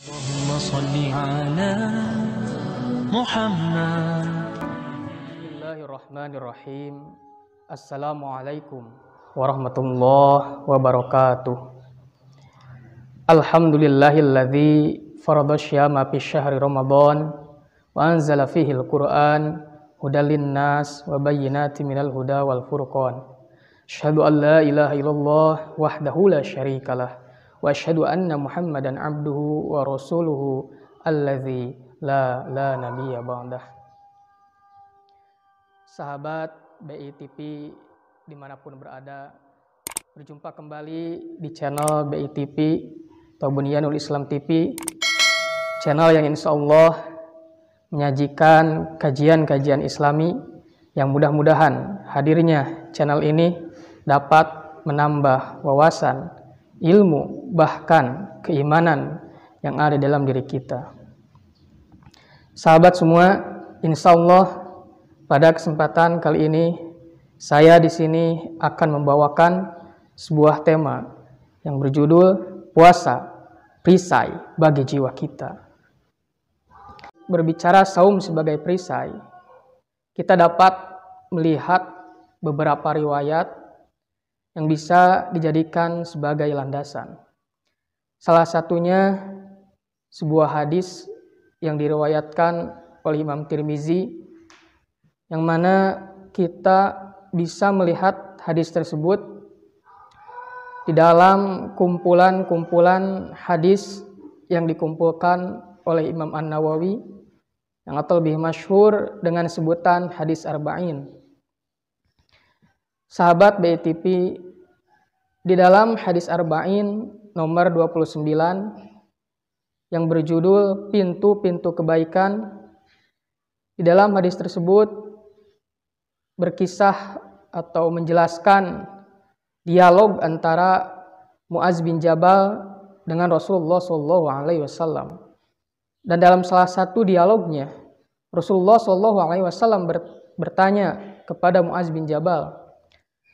اللهم صل على محمد بسم الله الرحمن الرحيم السلام عليكم ورحمة الله وبركاته الحمد لله الذي فرض الصيام في شهر رمضان وأنزل فيه القرآن هدى للناس وبينات من الهدى والفرقان أشهد أن لا إله إلا الله وحده لا شريك له واشهد ان محمدا عبده ورسوله الذي لا لا نبي بعده Sahabat BITP dimanapun berada, berjumpa kembali di channel BITP Taubunianul Islam TV, channel yang insya Allah menyajikan kajian-kajian islami yang mudah-mudahan hadirnya channel ini dapat menambah wawasan, ilmu, bahkan keimanan yang ada dalam diri kita. Sahabat semua, insya Allah pada kesempatan kali ini saya di sini akan membawakan sebuah tema yang berjudul puasa perisai bagi jiwa kita. Berbicara saum sebagai perisai, kita dapat melihat beberapa riwayat yang bisa dijadikan sebagai landasan. Salah satunya sebuah hadis yang diriwayatkan oleh Imam Tirmizi yang mana kita bisa melihat hadis tersebut di dalam kumpulan-kumpulan hadis yang dikumpulkan oleh Imam An-Nawawi yang atau lebih masyhur dengan sebutan hadis arba'in Sahabat BTP, di dalam hadis Arba'in nomor 29 yang berjudul Pintu-Pintu Kebaikan, di dalam hadis tersebut berkisah atau menjelaskan dialog antara Muaz bin Jabal dengan Rasulullah Shallallahu Alaihi Wasallam. Dan dalam salah satu dialognya, Rasulullah Shallallahu Alaihi Wasallam bertanya kepada Muaz bin Jabal,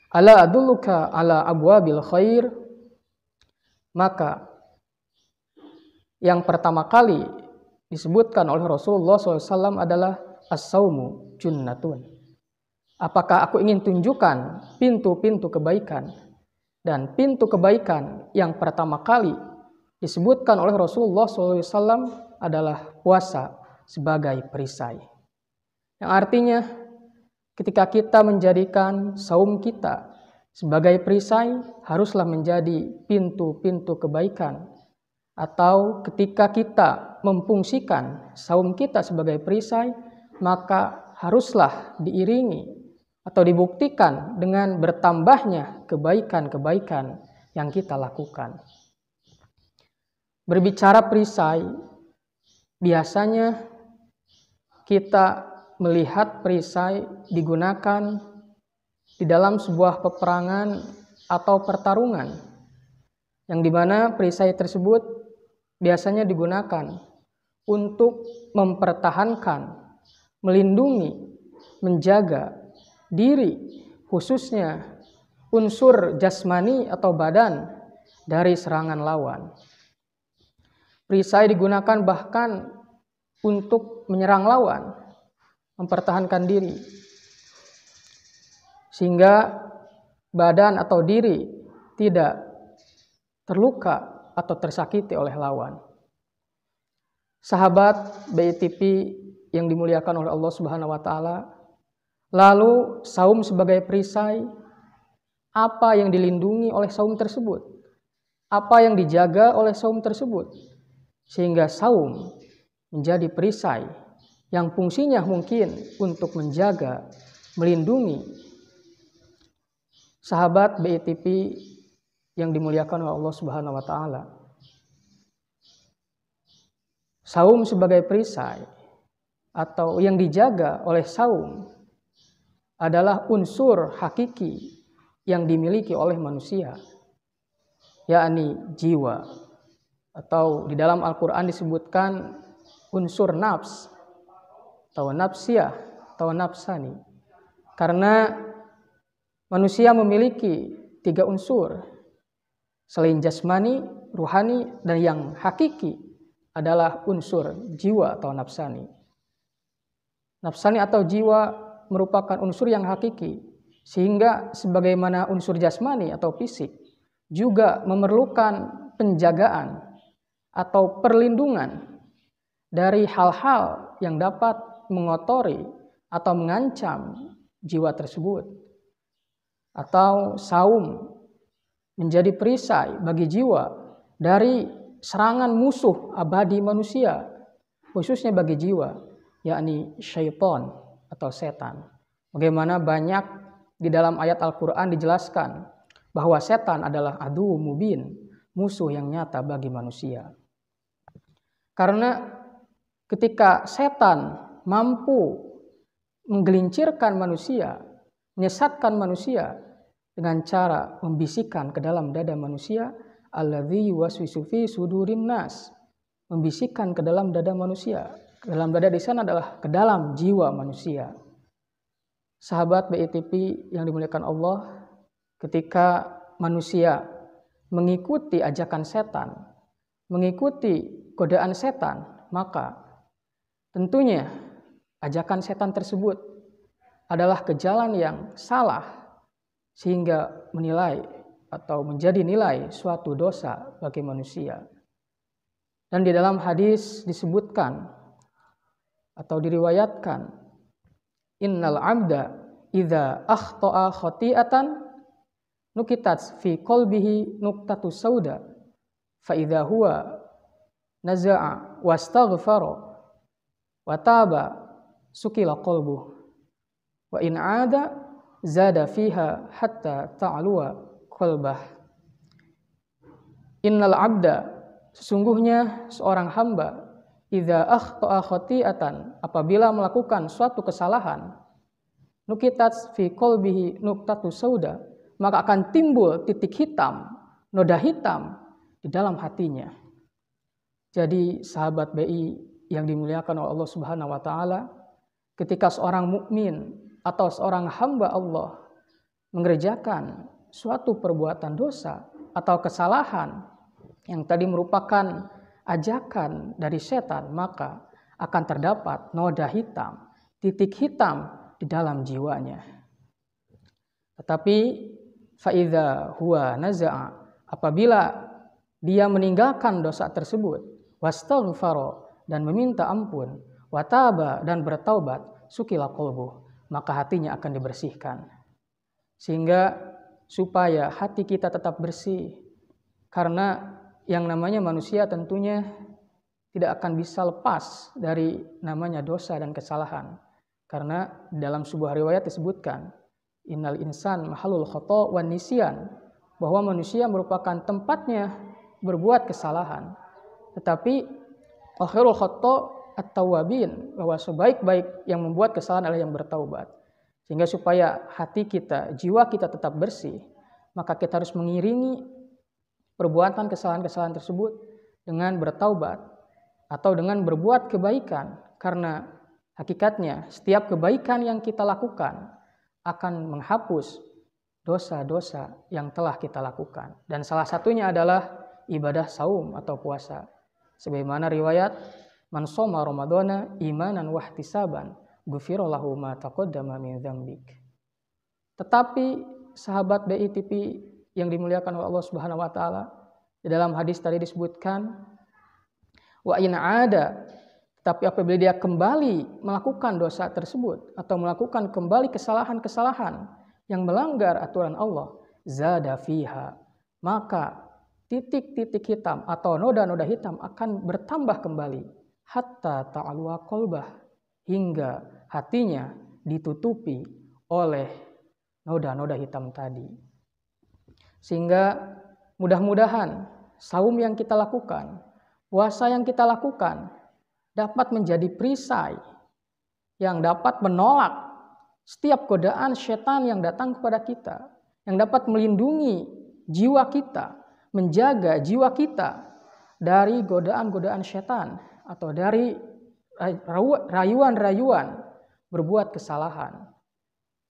Ala adulluka ala abwabil khair. Maka yang pertama kali disebutkan oleh Rasulullah SAW adalah as sawmu junnatun. Apakah aku ingin tunjukkan pintu-pintu kebaikan? Dan pintu kebaikan yang pertama kali disebutkan oleh Rasulullah SAW adalah puasa sebagai perisai. Yang artinya Ketika kita menjadikan saum kita sebagai perisai, haruslah menjadi pintu-pintu kebaikan. Atau ketika kita memfungsikan saum kita sebagai perisai, maka haruslah diiringi atau dibuktikan dengan bertambahnya kebaikan-kebaikan yang kita lakukan. Berbicara perisai, biasanya kita melihat perisai digunakan di dalam sebuah peperangan atau pertarungan, yang dimana perisai tersebut biasanya digunakan untuk mempertahankan, melindungi, menjaga diri, khususnya unsur jasmani atau badan dari serangan lawan. Perisai digunakan bahkan untuk menyerang lawan, mempertahankan diri sehingga badan atau diri tidak terluka atau tersakiti oleh lawan. Sahabat BITP yang dimuliakan oleh Allah Subhanahu wa taala, lalu saum sebagai perisai apa yang dilindungi oleh saum tersebut? Apa yang dijaga oleh saum tersebut? Sehingga saum menjadi perisai yang fungsinya mungkin untuk menjaga, melindungi sahabat BITP yang dimuliakan oleh Allah Subhanahu wa taala. Saum sebagai perisai atau yang dijaga oleh saum adalah unsur hakiki yang dimiliki oleh manusia, yakni jiwa. Atau di dalam Al-Quran disebutkan unsur nafs atau nafsiyah atau nafsani. Karena manusia memiliki tiga unsur selain jasmani, ruhani dan yang hakiki adalah unsur jiwa atau nafsani. Nafsani atau jiwa merupakan unsur yang hakiki sehingga sebagaimana unsur jasmani atau fisik juga memerlukan penjagaan atau perlindungan dari hal-hal yang dapat mengotori atau mengancam jiwa tersebut. Atau saum menjadi perisai bagi jiwa dari serangan musuh abadi manusia, khususnya bagi jiwa, yakni syaitan atau setan. Bagaimana banyak di dalam ayat Al-Quran dijelaskan bahwa setan adalah adu mubin, musuh yang nyata bagi manusia. Karena ketika setan mampu menggelincirkan manusia, menyesatkan manusia dengan cara membisikkan ke dalam dada manusia alladzi yuwaswisu fi sudurin nas. Membisikkan ke dalam dada manusia. Ke dalam dada di sana adalah ke dalam jiwa manusia. Sahabat BITP yang dimuliakan Allah, ketika manusia mengikuti ajakan setan, mengikuti godaan setan, maka tentunya ajakan setan tersebut adalah ke jalan yang salah sehingga menilai atau menjadi nilai suatu dosa bagi manusia. Dan di dalam hadis disebutkan atau diriwayatkan innal abda idza akhta'a khati'atan nukitat fi qalbihi nuktatu sauda fa idza huwa naza'a wastaghfara wa taba sukila qalbu wa in ada zada fiha hatta ta'lua qalbah innal abda sesungguhnya seorang hamba idza akhta'a khati'atan apabila melakukan suatu kesalahan nukitat fi qalbihi nuqtatu sauda maka akan timbul titik hitam noda hitam di dalam hatinya jadi sahabat BI yang dimuliakan oleh Allah Subhanahu wa taala ketika seorang mukmin atau seorang hamba Allah mengerjakan suatu perbuatan dosa atau kesalahan yang tadi merupakan ajakan dari setan, maka akan terdapat noda hitam, titik hitam di dalam jiwanya. Tetapi faida huwa naza'a apabila dia meninggalkan dosa tersebut, wastaghfara dan meminta ampun, wataba dan bertaubat, sukila kolbu, maka hatinya akan dibersihkan. Sehingga supaya hati kita tetap bersih. Karena yang namanya manusia tentunya tidak akan bisa lepas dari namanya dosa dan kesalahan. Karena dalam sebuah riwayat disebutkan, Innal insan mahalul khoto wan nisyan. Bahwa manusia merupakan tempatnya berbuat kesalahan. Tetapi akhirul khoto at-tawabin bahwa sebaik-baik yang membuat kesalahan adalah yang bertaubat. Sehingga supaya hati kita, jiwa kita tetap bersih, maka kita harus mengiringi perbuatan kesalahan-kesalahan tersebut dengan bertaubat atau dengan berbuat kebaikan karena hakikatnya setiap kebaikan yang kita lakukan akan menghapus dosa-dosa yang telah kita lakukan dan salah satunya adalah ibadah saum atau puasa sebagaimana riwayat Man soma Ramadana imanan wahtisaban gufirallahu ma taqaddama min dzambik. Tetapi sahabat BITP yang dimuliakan oleh Allah Subhanahu wa taala di dalam hadis tadi disebutkan wa in ada tapi apabila dia kembali melakukan dosa tersebut atau melakukan kembali kesalahan-kesalahan yang melanggar aturan Allah, zada fiha, maka titik-titik hitam atau noda-noda hitam akan bertambah kembali hatta ta'alwa kolbah hingga hatinya ditutupi oleh noda-noda hitam tadi. Sehingga mudah-mudahan saum yang kita lakukan, puasa yang kita lakukan dapat menjadi perisai yang dapat menolak setiap godaan setan yang datang kepada kita, yang dapat melindungi jiwa kita, menjaga jiwa kita dari godaan-godaan setan atau dari rayuan-rayuan berbuat kesalahan.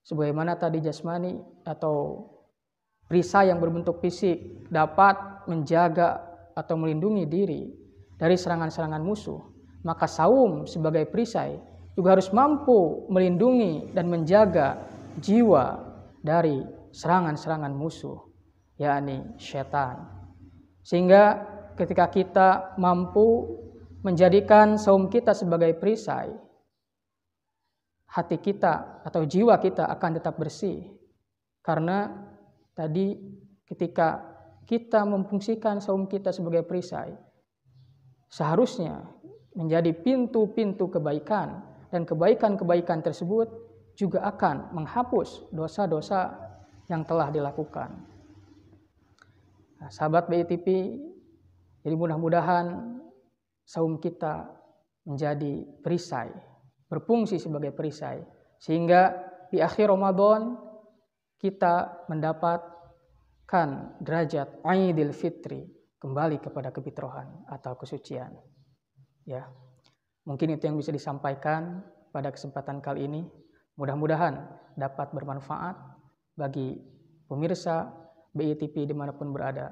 Sebagaimana tadi jasmani atau risa yang berbentuk fisik dapat menjaga atau melindungi diri dari serangan-serangan musuh, maka saum sebagai perisai juga harus mampu melindungi dan menjaga jiwa dari serangan-serangan musuh, yakni setan. Sehingga ketika kita mampu menjadikan saum kita sebagai perisai, hati kita atau jiwa kita akan tetap bersih. Karena tadi ketika kita memfungsikan saum kita sebagai perisai, seharusnya menjadi pintu-pintu kebaikan dan kebaikan-kebaikan tersebut juga akan menghapus dosa-dosa yang telah dilakukan. Nah, sahabat BITP, jadi mudah-mudahan saum kita menjadi perisai, berfungsi sebagai perisai. Sehingga di akhir Ramadan kita mendapatkan derajat Aidil Fitri, kembali kepada kebitrohan atau kesucian. Ya. Mungkin itu yang bisa disampaikan pada kesempatan kali ini. Mudah-mudahan dapat bermanfaat bagi pemirsa BITP dimanapun berada